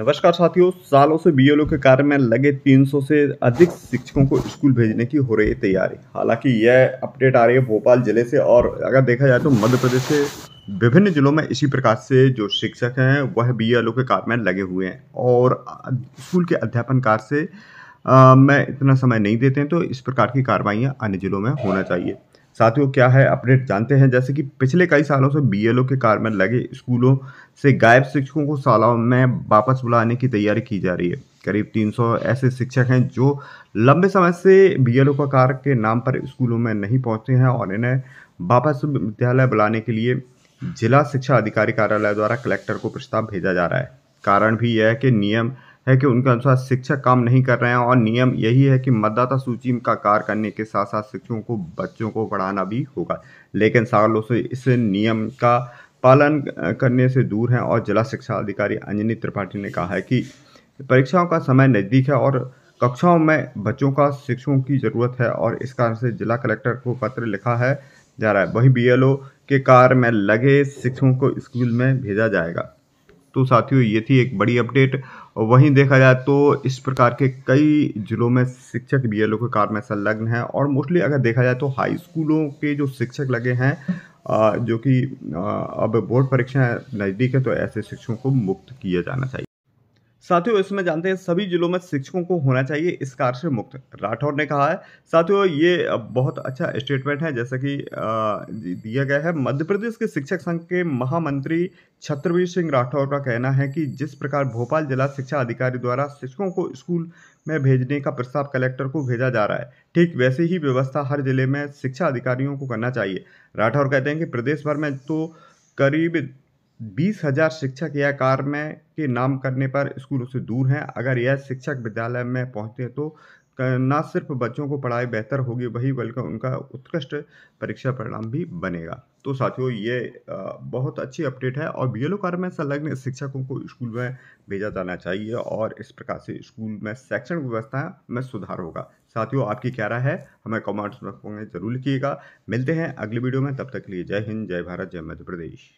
नमस्कार साथियों सालों से बीएलओ के कार्य में लगे 300 से अधिक शिक्षकों को स्कूल भेजने की हो रही है तैयारी हालांकि यह अपडेट आ रही है भोपाल जिले से और अगर देखा जाए तो मध्य प्रदेश से विभिन्न जिलों में इसी प्रकार से जो शिक्षक हैं वह बीएलओ के कार्य में लगे हुए हैं और स्कूल के अध्यापन कार्य से आ, मैं इतना समय नहीं देते हैं तो इस प्रकार की कार्रवाइयाँ अन्य जिलों में होना चाहिए साथियों क्या है अपडेट जानते हैं जैसे कि पिछले कई सालों से बीएलओ के कार में लगे स्कूलों से गायब शिक्षकों को शालाओं में वापस बुलाने की तैयारी की जा रही है करीब 300 ऐसे शिक्षक हैं जो लंबे समय से बीएलओ का कार के नाम पर स्कूलों में नहीं पहुँचते हैं और इन्हें वापस विद्यालय बुलाने के लिए जिला शिक्षा अधिकारी कार्यालय द्वारा कलेक्टर को प्रस्ताव भेजा जा रहा है कारण भी यह है कि नियम है कि उनके अनुसार शिक्षक काम नहीं कर रहे हैं और नियम यही है कि मतदाता सूची का कार्य करने के साथ साथ शिक्षकों को बच्चों को पढ़ाना भी होगा लेकिन सालों से इस नियम का पालन करने से दूर हैं और जिला शिक्षा अधिकारी अंजनी त्रिपाठी ने कहा है कि परीक्षाओं का समय नज़दीक है और कक्षाओं में बच्चों का शिक्षकों की ज़रूरत है और इस कारण से जिला कलेक्टर को पत्र लिखा है जा रहा है वहीं बीएलओ के कार्य में लगे शिक्षकों को स्कूल में भेजा जाएगा तो साथियों ये थी एक बड़ी अपडेट वहीं देखा जाए तो इस प्रकार के कई जिलों में शिक्षक बी एल ओ के कार्य में संलग्न हैं और मोस्टली अगर देखा जाए तो हाई स्कूलों के जो शिक्षक लगे हैं जो कि अब बोर्ड परीक्षा नज़दीक है तो ऐसे शिक्षकों को मुक्त किया जाना चाहिए साथियों इसमें जानते हैं सभी जिलों में शिक्षकों को होना चाहिए इस कार से मुक्त राठौर ने कहा है साथियों ये बहुत अच्छा स्टेटमेंट है जैसा कि दिया गया है मध्य प्रदेश के शिक्षक संघ के महामंत्री छत्रवीर सिंह राठौर का कहना है कि जिस प्रकार भोपाल जिला शिक्षा अधिकारी द्वारा शिक्षकों को स्कूल में भेजने का प्रस्ताव कलेक्टर को भेजा जा रहा है ठीक वैसे ही व्यवस्था हर जिले में शिक्षा अधिकारियों को करना चाहिए राठौर कहते हैं कि प्रदेश भर में तो करीब बीस हजार शिक्षक या कार्य के नाम करने पर स्कूलों से दूर हैं अगर यह शिक्षक विद्यालय में पहुँचते तो न सिर्फ बच्चों को पढ़ाई बेहतर होगी वही बल्कि उनका उत्कृष्ट परीक्षा परिणाम भी बनेगा तो साथियों ये बहुत अच्छी अपडेट है और बी एल कार्य में संलग्न शिक्षकों को स्कूल में भेजा जाना चाहिए और इस प्रकार से स्कूल में शैक्षणिक व्यवस्था में सुधार होगा साथियों आपकी क्या राय है हमें कमेंट्स में जरूर लिखिएगा मिलते हैं अगले वीडियो में तब तक के लिए जय हिंद जय भारत जय मध्य प्रदेश